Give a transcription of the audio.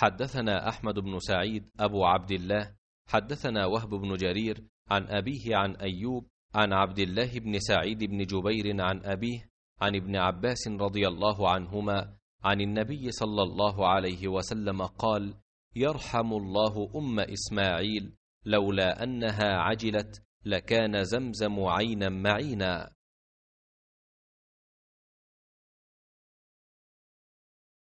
حدثنا أحمد بن سعيد أبو عبد الله حدثنا وهب بن جرير عن أبيه عن أيوب عن عبد الله بن سعيد بن جبير عن أبيه عن ابن عباس رضي الله عنهما عن النبي صلى الله عليه وسلم قال يرحم الله أم إسماعيل لولا أنها عجلت لكان زمزم عينا معينا